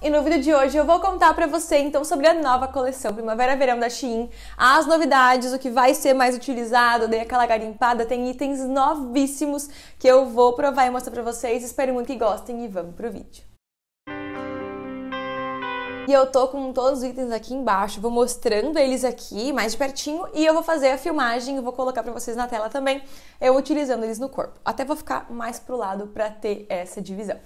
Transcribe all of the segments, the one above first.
E no vídeo de hoje eu vou contar para você então sobre a nova coleção Primavera-Verão da Shein, as novidades, o que vai ser mais utilizado, dei aquela garimpada, tem itens novíssimos que eu vou provar e mostrar para vocês. Espero muito que gostem e vamos pro vídeo. E eu tô com todos os itens aqui embaixo, vou mostrando eles aqui mais de pertinho e eu vou fazer a filmagem e vou colocar para vocês na tela também, eu utilizando eles no corpo. Até vou ficar mais pro lado para ter essa divisão.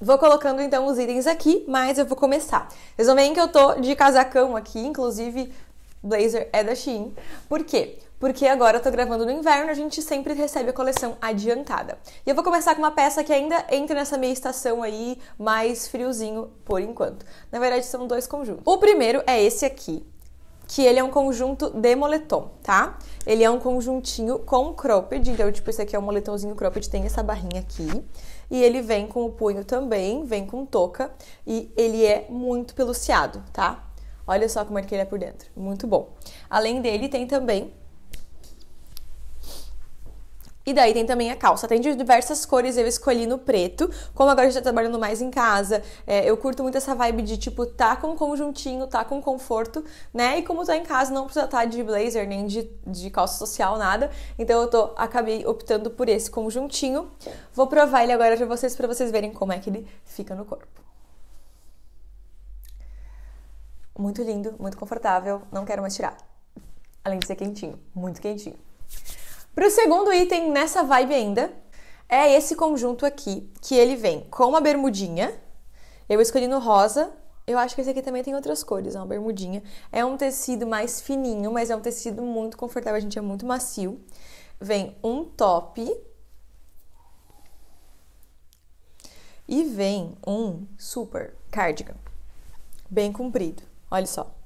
Vou colocando então os itens aqui, mas eu vou começar. Vocês vão ver que eu tô de casacão aqui, inclusive blazer é da Shein. Por quê? Porque agora eu tô gravando no inverno, a gente sempre recebe a coleção adiantada. E eu vou começar com uma peça que ainda entra nessa meia estação aí, mais friozinho por enquanto. Na verdade, são dois conjuntos. O primeiro é esse aqui, que ele é um conjunto de moletom, tá? Ele é um conjuntinho com cropped, então tipo esse aqui é um moletomzinho cropped, tem essa barrinha aqui. E ele vem com o punho também, vem com touca e ele é muito peluciado, tá? Olha só como é que ele é por dentro, muito bom. Além dele, tem também e daí tem também a calça. Tem de diversas cores, eu escolhi no preto. Como agora a gente tá trabalhando mais em casa, é, eu curto muito essa vibe de tipo, tá com conjuntinho, tá com conforto, né? E como tá em casa, não precisa estar tá de blazer, nem de, de calça social, nada. Então eu tô, acabei optando por esse conjuntinho. Vou provar ele agora pra vocês, pra vocês verem como é que ele fica no corpo. Muito lindo, muito confortável, não quero mais tirar. Além de ser quentinho, muito quentinho. Para o segundo item, nessa vibe ainda, é esse conjunto aqui, que ele vem com uma bermudinha. Eu escolhi no rosa, eu acho que esse aqui também tem outras cores, é uma bermudinha. É um tecido mais fininho, mas é um tecido muito confortável, a gente é muito macio. Vem um top. E vem um super cardigan, bem comprido, olha só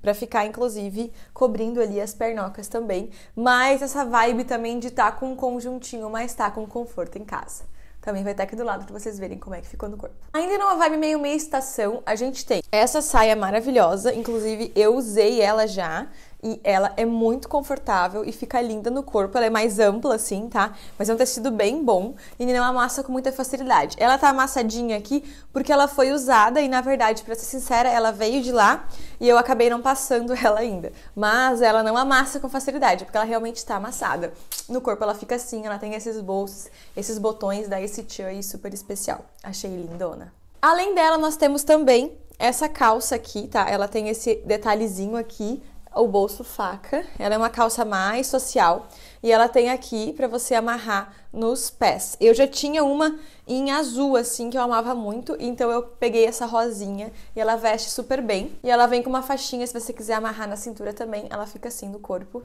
para ficar inclusive cobrindo ali as pernocas também, mas essa vibe também de estar tá com um conjuntinho, mas tá com conforto em casa. Também vai estar aqui do lado para vocês verem como é que ficou no corpo. Ainda numa vibe meio meia estação, a gente tem essa saia maravilhosa, inclusive eu usei ela já e ela é muito confortável e fica linda no corpo. Ela é mais ampla assim, tá? Mas é um tecido bem bom e não é amassa com muita facilidade. Ela tá amassadinha aqui porque ela foi usada e na verdade, para ser sincera, ela veio de lá e eu acabei não passando ela ainda. Mas ela não amassa com facilidade, porque ela realmente está amassada. No corpo ela fica assim, ela tem esses bolsos, esses botões, dá esse tio aí super especial. Achei lindona. Além dela, nós temos também essa calça aqui, tá? Ela tem esse detalhezinho aqui o bolso faca. Ela é uma calça mais social e ela tem aqui para você amarrar nos pés. Eu já tinha uma em azul assim que eu amava muito, então eu peguei essa rosinha e ela veste super bem. E ela vem com uma faixinha se você quiser amarrar na cintura também, ela fica assim no corpo.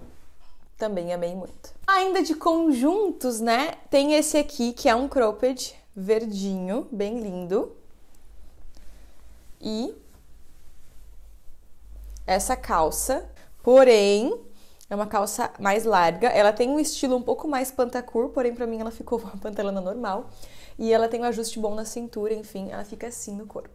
Também amei muito. Ainda de conjuntos, né? Tem esse aqui que é um cropped verdinho, bem lindo. E essa calça Porém, é uma calça mais larga. Ela tem um estilo um pouco mais pantacur, porém para mim ela ficou uma pantalona normal. E ela tem um ajuste bom na cintura, enfim, ela fica assim no corpo.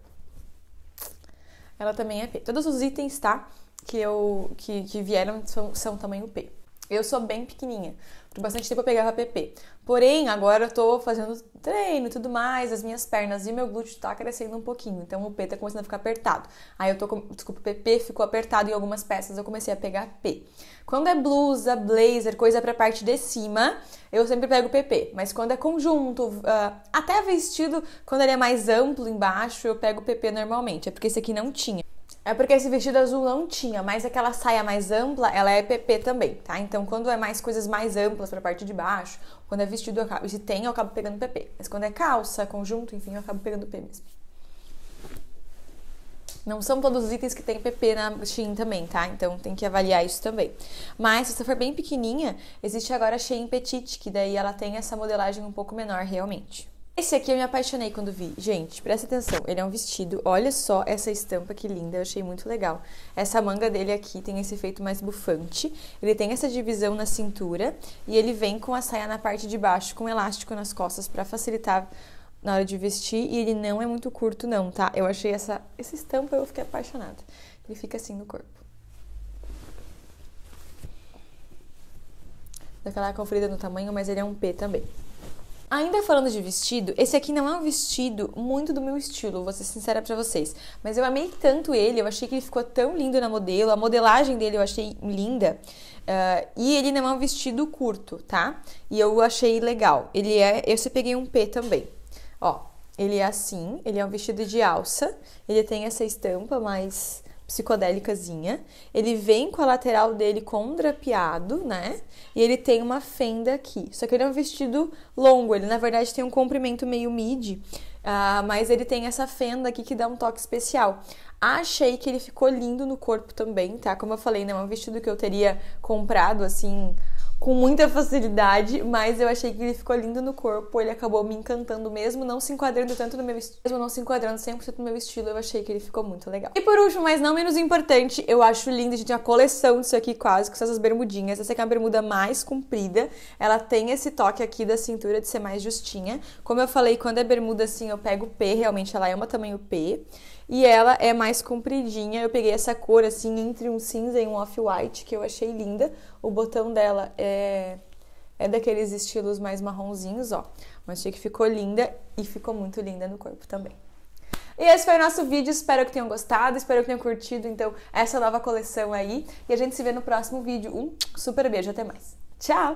Ela também é P. Todos os itens, tá? Que eu que, que vieram são, são tamanho P. Eu sou bem pequenininha. Por bastante tempo eu pegava PP. Porém, agora eu tô fazendo treino e tudo mais, as minhas pernas e meu glúteo tá crescendo um pouquinho, então o P tá começando a ficar apertado. Aí eu tô com... desculpa, o PP ficou apertado em algumas peças, eu comecei a pegar P. Quando é blusa, blazer, coisa pra parte de cima, eu sempre pego PP. Mas quando é conjunto, uh, até vestido, quando ele é mais amplo embaixo, eu pego PP normalmente. É porque esse aqui não tinha. É porque esse vestido azul não tinha, mas aquela saia mais ampla, ela é PP também, tá? Então, quando é mais coisas mais amplas para a parte de baixo, quando é vestido, acabo, se tem, eu acabo pegando PP. Mas quando é calça, conjunto, enfim, eu acabo pegando P mesmo. Não são todos os itens que tem PP na Shein também, tá? Então tem que avaliar isso também. Mas se você for bem pequenininha, existe agora a Shein Petite, que daí ela tem essa modelagem um pouco menor realmente. Esse aqui eu me apaixonei quando vi. Gente, presta atenção, ele é um vestido. Olha só essa estampa que linda, eu achei muito legal. Essa manga dele aqui tem esse efeito mais bufante. Ele tem essa divisão na cintura e ele vem com a saia na parte de baixo, com um elástico nas costas para facilitar na hora de vestir. E ele não é muito curto não, tá? Eu achei essa, essa estampa, eu fiquei apaixonada. Ele fica assim no corpo. Daquela conferida no tamanho, mas ele é um P também. Ainda falando de vestido, esse aqui não é um vestido muito do meu estilo, vou ser sincera pra vocês. Mas eu amei tanto ele, eu achei que ele ficou tão lindo na modelo, a modelagem dele eu achei linda. Uh, e ele não é um vestido curto, tá? E eu achei legal. Ele é. Eu se peguei um P também. Ó, ele é assim, ele é um vestido de alça, ele tem essa estampa mas psicodélicazinha. Ele vem com a lateral dele com drapeado, né? E ele tem uma fenda aqui. Só que ele é um vestido longo, ele na verdade tem um comprimento meio midi, uh, mas ele tem essa fenda aqui que dá um toque especial. Achei que ele ficou lindo no corpo também, tá? Como eu falei, não né? é um vestido que eu teria comprado assim com muita facilidade, mas eu achei que ele ficou lindo no corpo, ele acabou me encantando mesmo, não se enquadrando tanto no meu estilo, mesmo não se enquadrando 100% no meu estilo, eu achei que ele ficou muito legal. E por último, mas não menos importante, eu acho lindo gente, a coleção disso aqui quase, que são essas bermudinhas. Essa aqui é a bermuda mais comprida, ela tem esse toque aqui da cintura de ser mais justinha. Como eu falei, quando é bermuda assim, eu pego o P, realmente ela é uma tamanho P. E ela é mais compridinha. Eu peguei essa cor assim entre um cinza e um off-white que eu achei linda. O botão dela é é daqueles estilos mais marronzinhos, ó. Mas achei que ficou linda e ficou muito linda no corpo também. E esse foi o nosso vídeo, espero que tenham gostado, espero que tenham curtido, então, essa nova coleção aí. E a gente se vê no próximo vídeo. Um super beijo, até mais. Tchau!